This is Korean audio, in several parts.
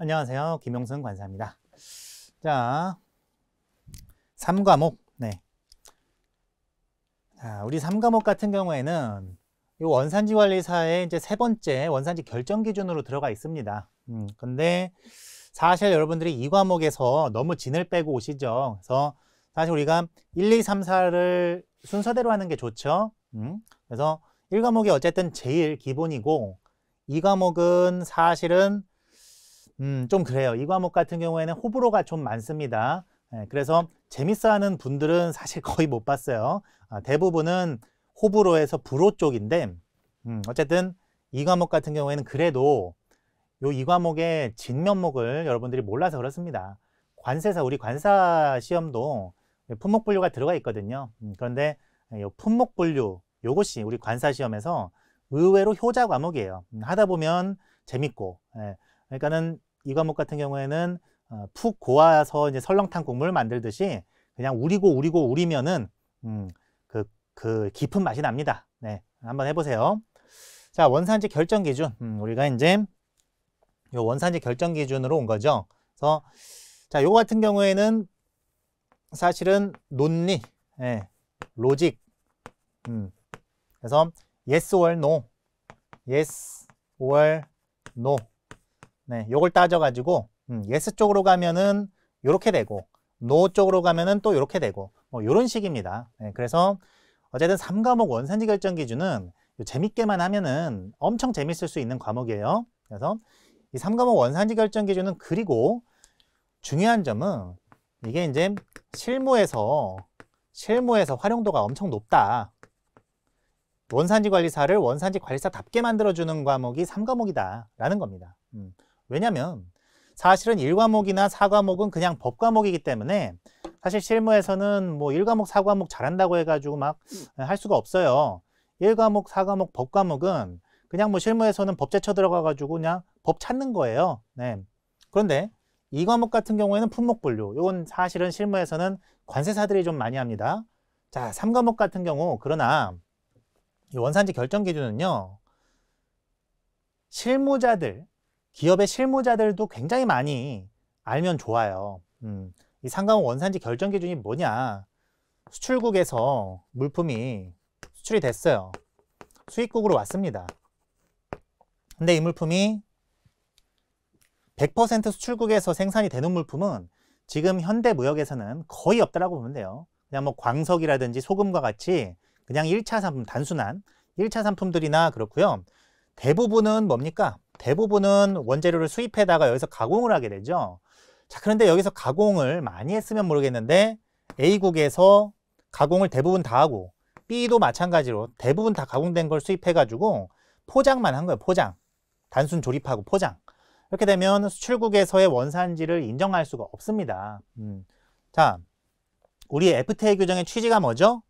안녕하세요. 김용순 관사입니다. 자, 3과목. 네. 자, 우리 3과목 같은 경우에는 이 원산지 관리사의 이제 세 번째 원산지 결정 기준으로 들어가 있습니다. 음, 근데 사실 여러분들이 이 과목에서 너무 진을 빼고 오시죠. 그래서 사실 우리가 1, 2, 3, 4를 순서대로 하는 게 좋죠. 음, 그래서 1과목이 어쨌든 제일 기본이고 2과목은 사실은 음, 좀 그래요. 이 과목 같은 경우에는 호불호가 좀 많습니다. 예, 그래서 재밌어하는 분들은 사실 거의 못 봤어요. 아, 대부분은 호불호에서 불호 쪽인데 음, 어쨌든 이 과목 같은 경우에는 그래도 요이 과목의 진면목을 여러분들이 몰라서 그렇습니다. 관세사 우리 관사 시험도 품목 분류가 들어가 있거든요. 음, 그런데 요 품목 분류 요것이 우리 관사 시험에서 의외로 효자 과목이에요. 음, 하다 보면 재밌고 예, 그러니까는 이 과목 같은 경우에는 어, 푹 고아서 이제 설렁탕 국물 만들듯이 그냥 우리고 우리고 우리면은 음, 그, 그 깊은 맛이 납니다. 네, 한번 해보세요. 자, 원산지 결정 기준. 음, 우리가 이제 요 원산지 결정 기준으로 온 거죠. 그래서 자, 요 같은 경우에는 사실은 논리, 예, 로직. 음, 그래서 yes or no, yes or no. 네, 요걸 따져가지고 음, y e 쪽으로 가면은 요렇게 되고 노 쪽으로 가면은 또 요렇게 되고 뭐 요런 식입니다. 네, 그래서 어쨌든 3과목 원산지 결정 기준은 재밌게만 하면은 엄청 재밌을 수 있는 과목이에요. 그래서 이 3과목 원산지 결정 기준은 그리고 중요한 점은 이게 이제 실무에서 실무에서 활용도가 엄청 높다. 원산지 관리사를 원산지 관리사답게 만들어주는 과목이 3과목이다 라는 겁니다. 음. 왜냐면 사실은 1과목이나 4과목은 그냥 법과목이기 때문에 사실 실무에서는 뭐 1과목, 4과목 잘한다고 해가지고 막할 음. 수가 없어요. 1과목, 4과목, 법과목은 그냥 뭐 실무에서는 법제 쳐들어가가지고 그냥 법 찾는 거예요. 네. 그런데 2 과목 같은 경우에는 품목 분류. 이건 사실은 실무에서는 관세사들이 좀 많이 합니다. 자, 3과목 같은 경우 그러나 원산지 결정 기준은요. 실무자들, 기업의 실무자들도 굉장히 많이 알면 좋아요. 음, 이 상가원 원산지 결정 기준이 뭐냐? 수출국에서 물품이 수출이 됐어요. 수입국으로 왔습니다. 근데 이 물품이 100% 수출국에서 생산이 되는 물품은 지금 현대 무역에서는 거의 없다라고 보면 돼요. 그냥 뭐 광석이라든지 소금과 같이 그냥 1차 상품 단순한 1차 상품들이나 그렇고요. 대부분은 뭡니까? 대부분은 원재료를 수입해다가 여기서 가공을 하게 되죠. 자, 그런데 여기서 가공을 많이 했으면 모르겠는데 A국에서 가공을 대부분 다 하고 B도 마찬가지로 대부분 다 가공된 걸 수입해가지고 포장만 한 거예요. 포장. 단순 조립하고 포장. 이렇게 되면 수출국에서의 원산지를 인정할 수가 없습니다. 음. 자, 우리 FTA 규정의 취지가 뭐죠?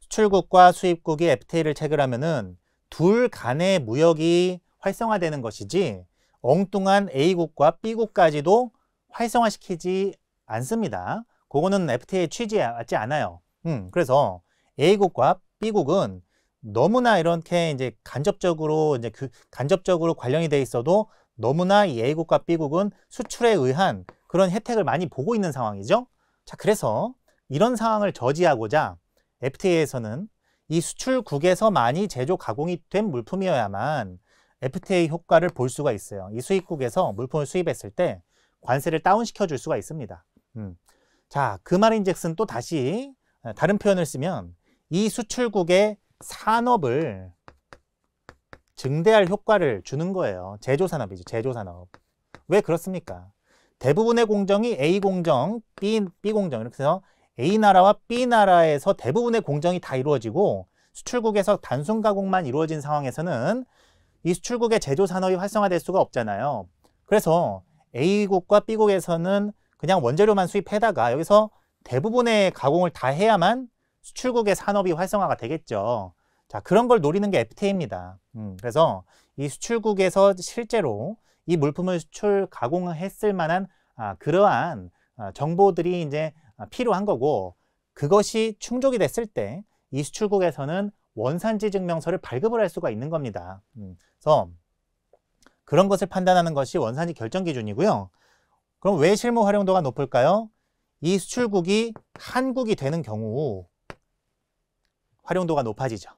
수출국과 수입국이 FTA를 체결하면은 둘 간의 무역이 활성화되는 것이지 엉뚱한 A국과 B국까지도 활성화시키지 않습니다. 그거는 FTA의 취지에 맞지 않아요. 음, 그래서 A국과 B국은 너무나 이렇게 이제 간접적으로 이제 그 간접적으로 관련이 돼 있어도 너무나 이 A국과 B국은 수출에 의한 그런 혜택을 많이 보고 있는 상황이죠. 자, 그래서 이런 상황을 저지하고자 FTA에서는 이 수출국에서 많이 제조 가공이 된 물품이어야만 FTA 효과를 볼 수가 있어요. 이 수입국에서 물품을 수입했을 때 관세를 다운시켜 줄 수가 있습니다. 음. 자, 그 말인즉슨 또 다시 다른 표현을 쓰면 이 수출국의 산업을 증대할 효과를 주는 거예요. 제조산업이죠. 제조산업. 왜 그렇습니까? 대부분의 공정이 A 공정, B, B 공정 이렇게 해서 A 나라와 B 나라에서 대부분의 공정이 다 이루어지고 수출국에서 단순 가공만 이루어진 상황에서는 이 수출국의 제조 산업이 활성화될 수가 없잖아요. 그래서 A국과 B국에서는 그냥 원재료만 수입해다가 여기서 대부분의 가공을 다 해야만 수출국의 산업이 활성화가 되겠죠. 자, 그런 걸 노리는 게 FTA입니다. 음, 그래서 이 수출국에서 실제로 이 물품을 수출 가공했을 만한 아, 그러한 아, 정보들이 이제 아, 필요한 거고 그것이 충족이 됐을 때 이 수출국에서는 원산지 증명서를 발급을 할 수가 있는 겁니다. 음, 그래서 그런 것을 판단하는 것이 원산지 결정 기준이고요. 그럼 왜 실무 활용도가 높을까요? 이 수출국이 한국이 되는 경우 활용도가 높아지죠.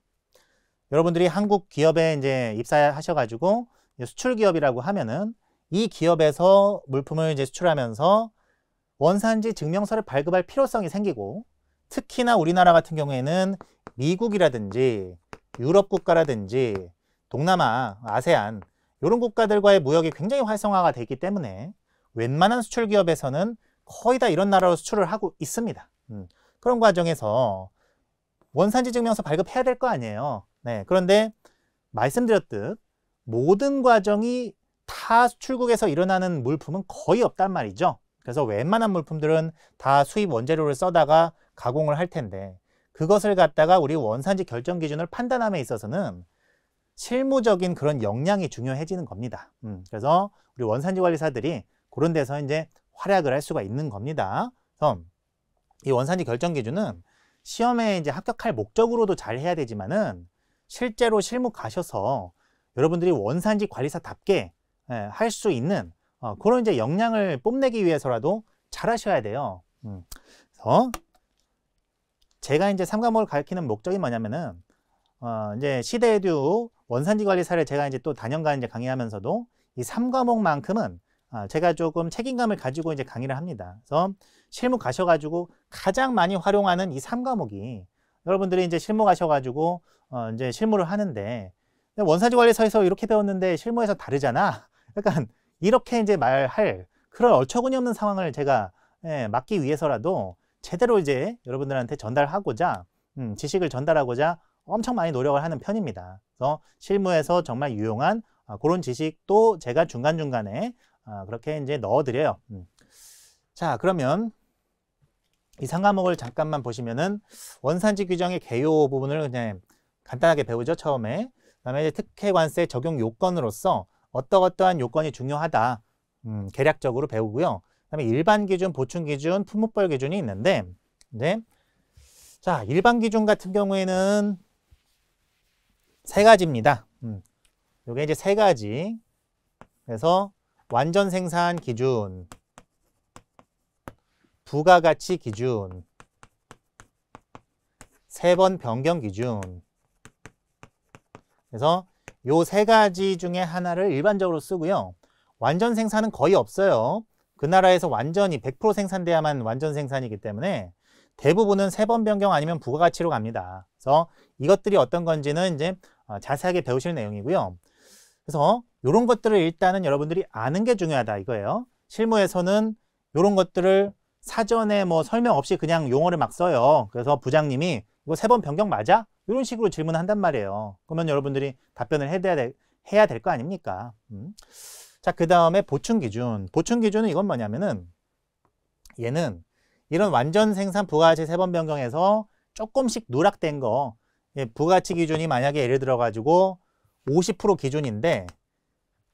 여러분들이 한국 기업에 이제 입사하셔가지고 수출 기업이라고 하면은 이 기업에서 물품을 이제 수출하면서 원산지 증명서를 발급할 필요성이 생기고 특히나 우리나라 같은 경우에는 미국이라든지 유럽 국가라든지 동남아, 아세안 이런 국가들과의 무역이 굉장히 활성화가 되기 때문에 웬만한 수출 기업에서는 거의 다 이런 나라로 수출을 하고 있습니다. 음, 그런 과정에서 원산지 증명서 발급해야 될 거 아니에요. 네, 그런데 말씀드렸듯 모든 과정이 다 수출국에서 일어나는 물품은 거의 없단 말이죠. 그래서 웬만한 물품들은 다 수입 원재료를 써다가 가공을 할 텐데 그것을 갖다가 우리 원산지 결정 기준을 판단함에 있어서는 실무적인 그런 역량이 중요해지는 겁니다. 음, 그래서 우리 원산지 관리사들이 그런 데서 이제 활약을 할 수가 있는 겁니다. 그럼이 원산지 결정 기준은 시험에 이제 합격할 목적으로도 잘 해야 되지만은 실제로 실무 가셔서 여러분들이 원산지 관리사답게 예, 할수 있는 어, 그런 이제 역량을 뽐내기 위해서라도 잘 하셔야 돼요. 음. 그래서 제가 이제 삼과목을 가리키는 목적이 뭐냐면은 어 이제 시대에듀 원산지 관리 사를 제가 이제 또 단연간 이제 강의하면서도 이 삼과목만큼은 어 제가 조금 책임감을 가지고 이제 강의를 합니다. 그래서 실무 가셔가지고 가장 많이 활용하는 이 삼과목이 여러분들이 이제 실무 가셔가지고 어 이제 실무를 하는데 원산지 관리사에서 이렇게 배웠는데 실무에서 다르잖아. 약간 이렇게 이제 말할 그런 어처구니없는 상황을 제가 예, 막기 위해서라도 제대로 이제 여러분들한테 전달하고자 음, 지식을 전달하고자 엄청 많이 노력을 하는 편입니다. 그래서 실무에서 정말 유용한 아, 그런 지식도 제가 중간중간에 아, 그렇게 이제 넣어드려요. 음. 자, 그러면 이 상과목을 잠깐만 보시면은 원산지 규정의 개요 부분을 그냥 간단하게 배우죠, 처음에. 그 다음에 이제 특혜관세 적용 요건으로서 어떠어떠한 요건이 중요하다. 음, 계략적으로 배우고요. 다음에 일반 기준, 보충 기준, 품목별 기준이 있는데 이자 일반 기준 같은 경우에는 세 가지입니다. 음, 요게 이제 세 가지. 그래서 완전 생산 기준, 부가가치 기준, 세 번 변경 기준. 그래서 요 세 가지 중에 하나를 일반적으로 쓰고요. 완전 생산은 거의 없어요. 그 나라에서 완전히 100% 생산돼야만 완전 생산이기 때문에 대부분은 세 번 변경 아니면 부가가치로 갑니다. 그래서 이것들이 어떤 건지는 이제 어, 자세하게 배우실 내용이고요. 그래서 이런 것들을 일단은 여러분들이 아는 게 중요하다 이거예요. 실무에서는 이런 것들을 사전에 뭐 설명 없이 그냥 용어를 막 써요. 그래서 부장님이 이거 세 번 변경 맞아? 이런 식으로 질문한단 을 말이에요. 그러면 여러분들이 답변을 해야 될 거 아닙니까? 음. 자, 그 다음에 보충 기준. 보충 기준은 이건 뭐냐면은 얘는 이런 완전 생산 부가가치 세번 변경해서 조금씩 누락된 거 예, 부가가치 기준이 만약에 예를 들어 가지고 50% 기준인데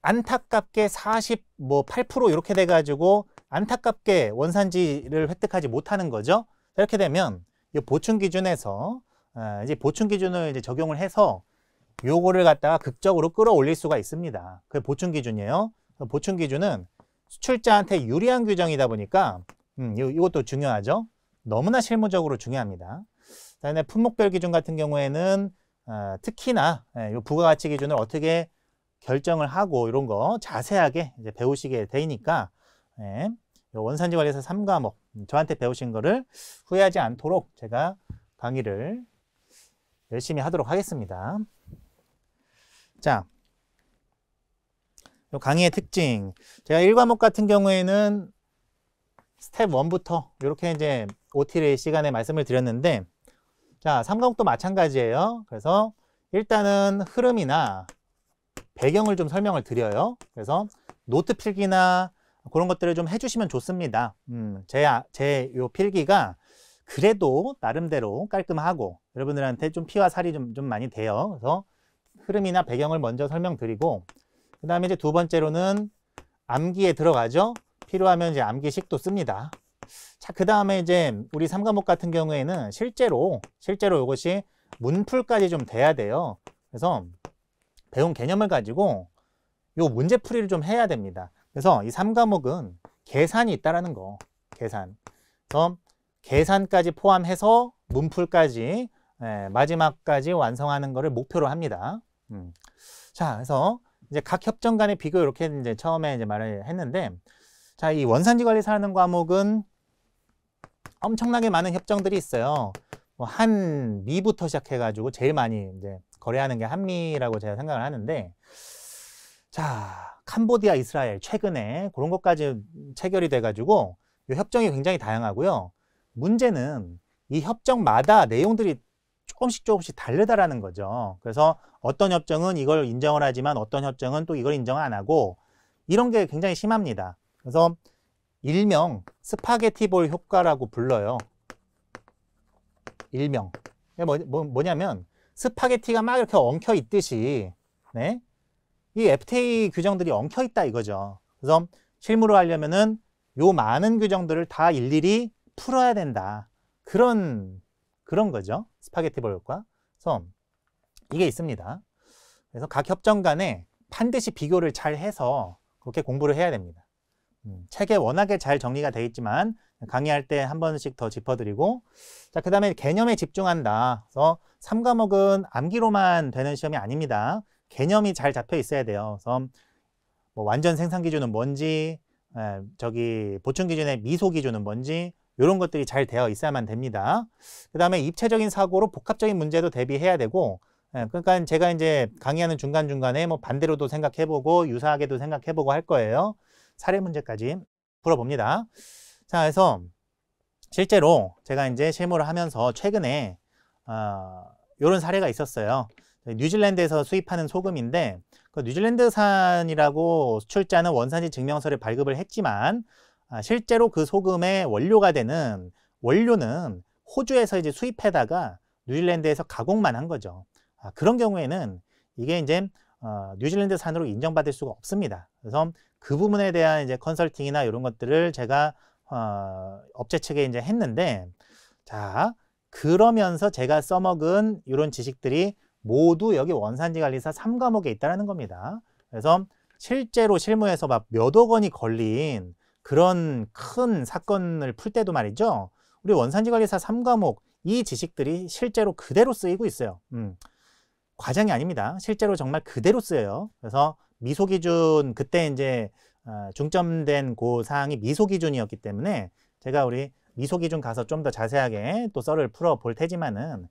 안타깝게 40 뭐 8% 이렇게 돼 가지고 안타깝게 원산지를 획득하지 못하는 거죠. 이렇게 되면 이 보충 기준에서 아, 이제 보충 기준을 이제 적용을 해서 요거를 갖다가 극적으로 끌어올릴 수가 있습니다. 그게 보충 기준이에요. 보충 기준은 수출자한테 유리한 규정이다 보니까 음, 이것도 중요하죠. 너무나 실무적으로 중요합니다. 그다음에 품목별 기준 같은 경우에는 어, 특히나 예, 부가가치 기준을 어떻게 결정을 하고 이런 거 자세하게 이제 배우시게 되니까 예, 원산지 관리사 3과목 음, 저한테 배우신 거를 후회하지 않도록 제가 강의를 열심히 하도록 하겠습니다. 자, 요 강의의 특징. 제가 1과목 같은 경우에는 스텝 1부터 이렇게 이제 OT를 시간에 말씀을 드렸는데 자, 3과목도 마찬가지예요. 그래서 일단은 흐름이나 배경을 좀 설명을 드려요. 그래서 노트 필기나 그런 것들을 좀 해주시면 좋습니다. 음, 제, 아, 제요 필기가 그래도 나름대로 깔끔하고 여러분들한테 좀 피와 살이 좀, 좀 많이 돼요. 그래서 흐름이나 배경을 먼저 설명드리고 그 다음에 이제 두 번째로는 암기에 들어가죠. 필요하면 이제 암기식도 씁니다. 자, 그 다음에 이제 우리 삼과목 같은 경우에는 실제로 실제로 이것이 문풀까지 좀 돼야 돼요. 그래서 배운 개념을 가지고 요 문제풀이를 좀 해야 됩니다. 그래서 이 삼과목은 계산이 있다라는 거. 계산. 그래서 계산까지 포함해서 문풀까지 예, 마지막까지 완성하는 것을 목표로 합니다. 음. 자, 그래서 이제 각 협정 간의 비교 이렇게 이제 처음에 이제 말을 했는데 자, 이 원산지 관리 사는 라 과목은 엄청나게 많은 협정들이 있어요. 뭐 한미부터 시작해가지고 제일 많이 이제 거래하는 게 한미라고 제가 생각을 하는데 자, 캄보디아, 이스라엘 최근에 그런 것까지 체결이 돼가지고 이 협정이 굉장히 다양하고요. 문제는 이 협정마다 내용들이 조금씩 조금씩 다르다라는 거죠. 그래서 어떤 협정은 이걸 인정을 하지만 어떤 협정은 또 이걸 인정 안 하고 이런 게 굉장히 심합니다. 그래서 일명 스파게티볼 효과라고 불러요. 일명. 뭐, 뭐, 뭐냐면 스파게티가 막 이렇게 엉켜 있듯이 네? 이 FTA 규정들이 엉켜 있다 이거죠. 그래서 실무로 하려면은 요 많은 규정들을 다 일일이 풀어야 된다. 그런 그런 거죠. 스파게티 버역과 섬. 이게 있습니다. 그래서 각 협정 간에 반드시 비교를 잘 해서 그렇게 공부를 해야 됩니다. 음, 책에 워낙에 잘 정리가 돼 있지만 강의할 때 한 번씩 더 짚어드리고 자, 그 다음에 개념에 집중한다. 그래서 3과목은 암기로만 되는 시험이 아닙니다. 개념이 잘 잡혀 있어야 돼요. 그래서 뭐 완전 생산 기준은 뭔지 에, 저기 보충 기준의 미소 기준은 뭔지 이런 것들이 잘 되어 있어야만 됩니다. 그 다음에 입체적인 사고로 복합적인 문제도 대비해야 되고 예, 그러니까 제가 이제 강의하는 중간중간에 뭐 반대로도 생각해보고 유사하게도 생각해보고 할 거예요. 사례 문제까지 풀어봅니다. 자, 그래서 실제로 제가 이제 실무를 하면서 최근에 이런 아, 사례가 있었어요. 뉴질랜드에서 수입하는 소금인데 그 뉴질랜드산이라고 수출자는 원산지 증명서를 발급을 했지만 아, 실제로 그 소금의 원료가 되는 원료는 호주에서 이제 수입해다가 뉴질랜드에서 가공만 한 거죠. 아, 그런 경우에는 이게 이제 어, 뉴질랜드산으로 인정받을 수가 없습니다. 그래서 그 부분에 대한 이제 컨설팅이나 이런 것들을 제가 어, 업체 측에 이제 했는데 자 그러면서 제가 써먹은 이런 지식들이 모두 여기 원산지 관리사 3과목에 있다는 겁니다. 그래서 실제로 실무에서 막몇억 원이 걸린 그런 큰 사건을 풀 때도 말이죠. 우리 원산지 관리사 3과목 이 지식들이 실제로 그대로 쓰이고 있어요. 음, 과장이 아닙니다. 실제로 정말 그대로 쓰여요. 그래서 미소 기준 그때 이제 어, 중점된 고 사항이 미소 기준이었기 때문에 제가 우리 미소 기준 가서 좀 더 자세하게 또 썰을 풀어 볼 테지만은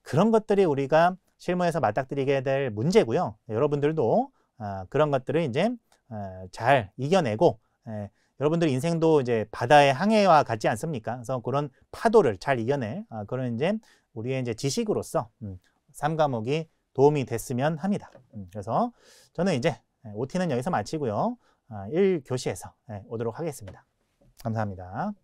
그런 것들이 우리가 실무에서 맞닥뜨리게 될 문제고요. 여러분들도 어, 그런 것들을 이제 어, 잘 이겨내고 예, 여러분들 인생도 이제 바다의 항해와 같지 않습니까? 그래서 그런 파도를 잘 이겨낼 아, 그런 이제 우리의 이제 지식으로서 음, 3과목이 도움이 됐으면 합니다. 음, 그래서 저는 이제 OT는 예, 여기서 마치고요. 아, 1교시에서 네, 예, 오도록 하겠습니다. 감사합니다.